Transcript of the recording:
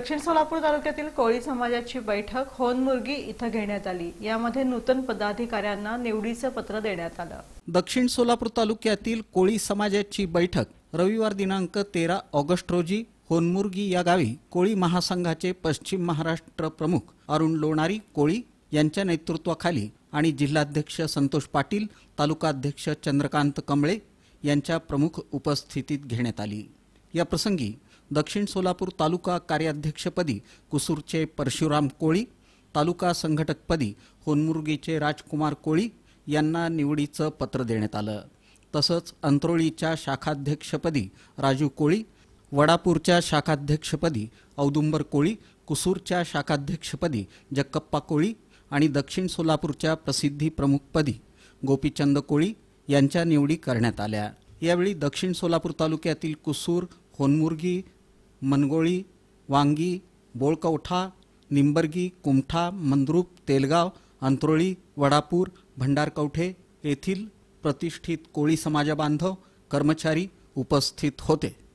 दक्षिण सोलापूर तालुक्यातील कोळी समाजाची बैठक होनमुर्गी इथं घेण्यात आली यामध्ये नूतन पदाधिकाऱ्यांना निवडीचं पत्र देण्यात आलं दक्षिण सोलापूर तालुक्यातील कोळी समाजाची बैठक रविवार दिनांक तेरा ऑगस्ट रोजी होनमुर्गी या गावी कोळी महासंघाचे पश्चिम महाराष्ट्र प्रमुख अरुण लोणारी कोळी यांच्या नेतृत्वाखाली आणि जिल्हाध्यक्ष संतोष पाटील तालुकाध्यक्ष चंद्रकांत कमळे यांच्या प्रमुख उपस्थितीत घेण्यात आली या प्रसंगी दक्षिण सोलापूर तालुका कार्याध्यक्षपदी कुसूरचे परशुराम कोळी तालुका संघटकपदी होनमुर्गीचे राजकुमार कोळी यांना निवडीचं पत्र देण्यात आलं तसंच अंत्रोळीच्या शाखाध्यक्षपदी राजू कोळी वडापूरच्या शाखाध्यक्षपदी औदुंबर कोळी कुसूरच्या शाखाध्यक्षपदी जक्कप्पा कोळी आणि दक्षिण सोलापूरच्या प्रसिद्धी प्रमुखपदी गोपीचंद कोळी यांच्या निवडी करण्यात आल्या यावेळी दक्षिण सोलापूर तालुक्यातील कुसूर होनमुर्गी मनगोळी वांगी बोळकवठा निंबर्गी कुमठा मंद्रूप तेलगाव अंत्रोळी वडापूर भंडारकवठे येथील प्रतिष्ठित कोळी समाजबांधव कर्मचारी उपस्थित होते